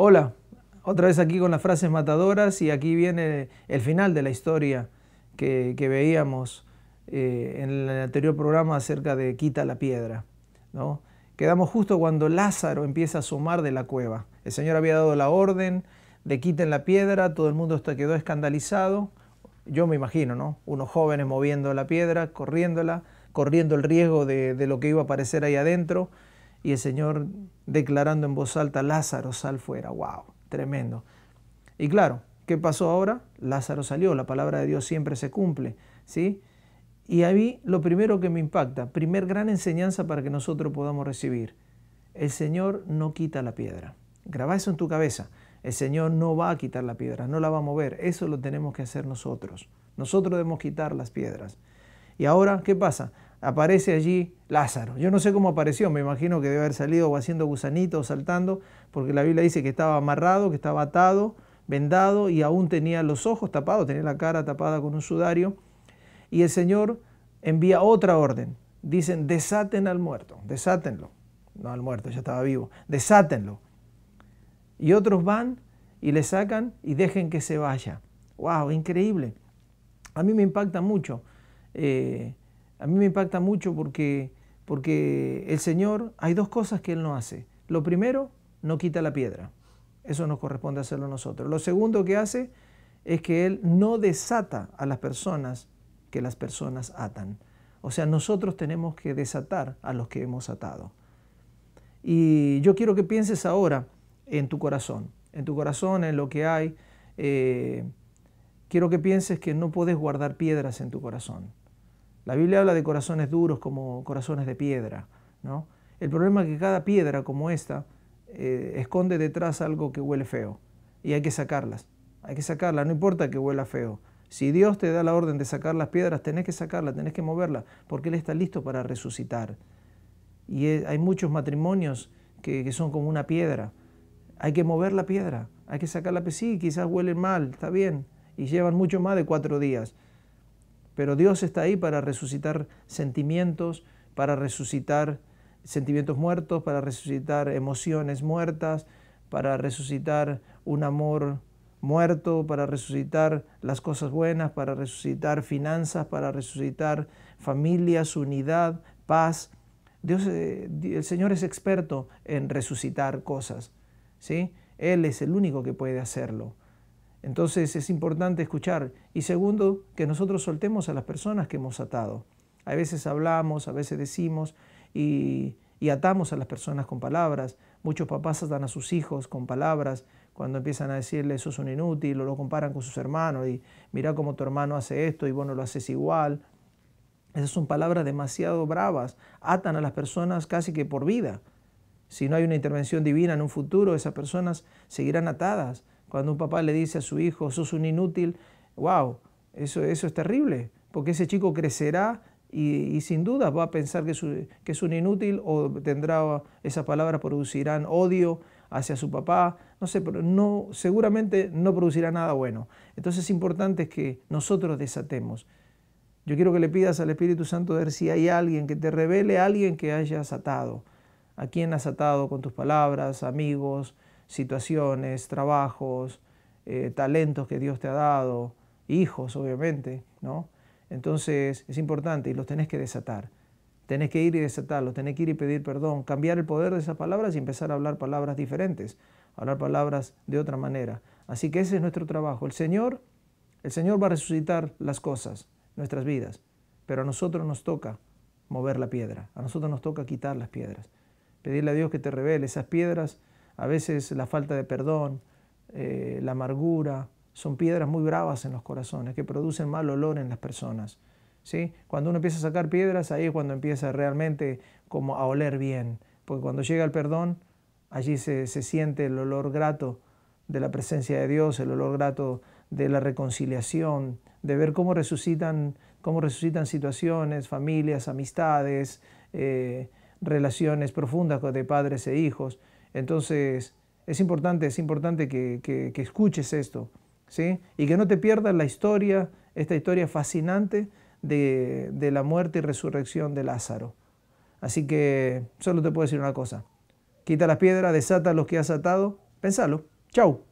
Hola, otra vez aquí con las frases matadoras y aquí viene el final de la historia que, veíamos eh, en el anterior programa acerca de Quita la piedra. ¿no? Quedamos justo cuando Lázaro empieza a asomar de la cueva. El Señor había dado la orden de quiten la piedra, todo el mundo hasta quedó escandalizado. Yo me imagino, Unos jóvenes moviendo la piedra, corriéndola, corriendo el riesgo de, de lo que iba a aparecer ahí adentro y el Señor declarando en voz alta, Lázaro, sal fuera, wow, tremendo. Y claro, ¿qué pasó ahora? Lázaro salió, la palabra de Dios siempre se cumple, ¿sí? Y ahí lo primero que me impacta, primer gran enseñanza para que nosotros podamos recibir, el Señor no quita la piedra. Graba eso en tu cabeza. El Señor no va a quitar la piedra, no la va a mover. Eso lo tenemos que hacer nosotros. Nosotros debemos quitar las piedras. Y ahora, ¿qué pasa? aparece allí Lázaro. Yo no sé cómo apareció, me imagino que debe haber salido o haciendo gusanito o saltando, porque la Biblia dice que estaba amarrado, que estaba atado, vendado y aún tenía los ojos tapados, tenía la cara tapada con un sudario. Y el Señor envía otra orden. Dicen, desaten al muerto, desátenlo. No al muerto, ya estaba vivo, desátenlo. Y otros van y le sacan y dejen que se vaya. ¡Wow! Increíble. A mí me impacta mucho. Eh, a mí me impacta mucho porque, porque el Señor, hay dos cosas que Él no hace. Lo primero, no quita la piedra. Eso nos corresponde hacerlo nosotros. Lo segundo que hace es que Él no desata a las personas que las personas atan. O sea, nosotros tenemos que desatar a los que hemos atado. Y yo quiero que pienses ahora en tu corazón, en tu corazón, en lo que hay. Eh, quiero que pienses que no puedes guardar piedras en tu corazón. La Biblia habla de corazones duros como corazones de piedra. ¿no? El problema es que cada piedra como esta eh, esconde detrás algo que huele feo y hay que sacarlas. Hay que sacarlas, no importa que huela feo. Si Dios te da la orden de sacar las piedras, tenés que sacarlas, tenés que moverlas, porque Él está listo para resucitar. Y eh, hay muchos matrimonios que, son como una piedra. Hay que mover la piedra, hay que sacarla la Sí, quizás huelen mal, está bien, y llevan mucho más de cuatro días pero Dios está ahí para resucitar sentimientos, para resucitar sentimientos muertos, para resucitar emociones muertas, para resucitar un amor muerto, para resucitar las cosas buenas, para resucitar finanzas, para resucitar familias, unidad, paz. Dios, eh, el Señor es experto en resucitar cosas, ¿sí? Él es el único que puede hacerlo. Entonces es importante escuchar. Y segundo, que nosotros soltemos a las personas que hemos atado. A veces hablamos, a veces decimos y, atamos a las personas con palabras. Muchos papás atan a sus hijos con palabras cuando empiezan a decirle eso es un inútil o lo comparan con sus hermanos y mira cómo tu hermano hace esto y bueno no lo haces igual. Esas son palabras demasiado bravas, atan a las personas casi que por vida. Si no hay una intervención divina en un futuro, esas personas seguirán atadas. Cuando un papá le dice a su hijo, sos un inútil, wow, eso, es terrible, porque ese chico crecerá y, sin duda va a pensar que, es un inútil o tendrá, esas palabras producirán odio hacia su papá, no sé, pero no, seguramente no producirá nada bueno. Entonces es importante que nosotros desatemos. Yo quiero que le pidas al Espíritu Santo ver si hay alguien que te revele, alguien que hayas atado. ¿A quien has atado con tus palabras, amigos, situaciones, trabajos, eh, talentos que Dios te ha dado, hijos, obviamente, ¿no? Entonces es importante y los tenés que desatar. Tenés que ir y desatarlos, tenés que ir y pedir perdón, cambiar el poder de esas palabras y empezar a hablar palabras diferentes, hablar palabras de otra manera. Así que ese es nuestro trabajo. El Señor, el Señor va a resucitar las cosas, nuestras vidas, pero a nosotros nos toca mover la piedra, a nosotros nos toca quitar las piedras. Pedirle a Dios que te revele esas piedras a veces la falta de perdón, eh, la amargura, son piedras muy bravas en los corazones que producen mal olor en las personas. ¿sí? Cuando uno empieza a sacar piedras, ahí es cuando empieza realmente como a oler bien. Porque cuando llega el perdón, allí se, siente el olor grato de la presencia de Dios, el olor grato de la reconciliación, de ver cómo resucitan, cómo resucitan situaciones, familias, amistades, eh, relaciones profundas de padres e hijos. Entonces, es importante, es importante que, escuches esto, ¿sí? Y que no te pierdas la historia, esta historia fascinante de, de la muerte y resurrección de Lázaro. Así que solo te puedo decir una cosa. Quita las piedras, desata los que has atado. Pensalo. Chau.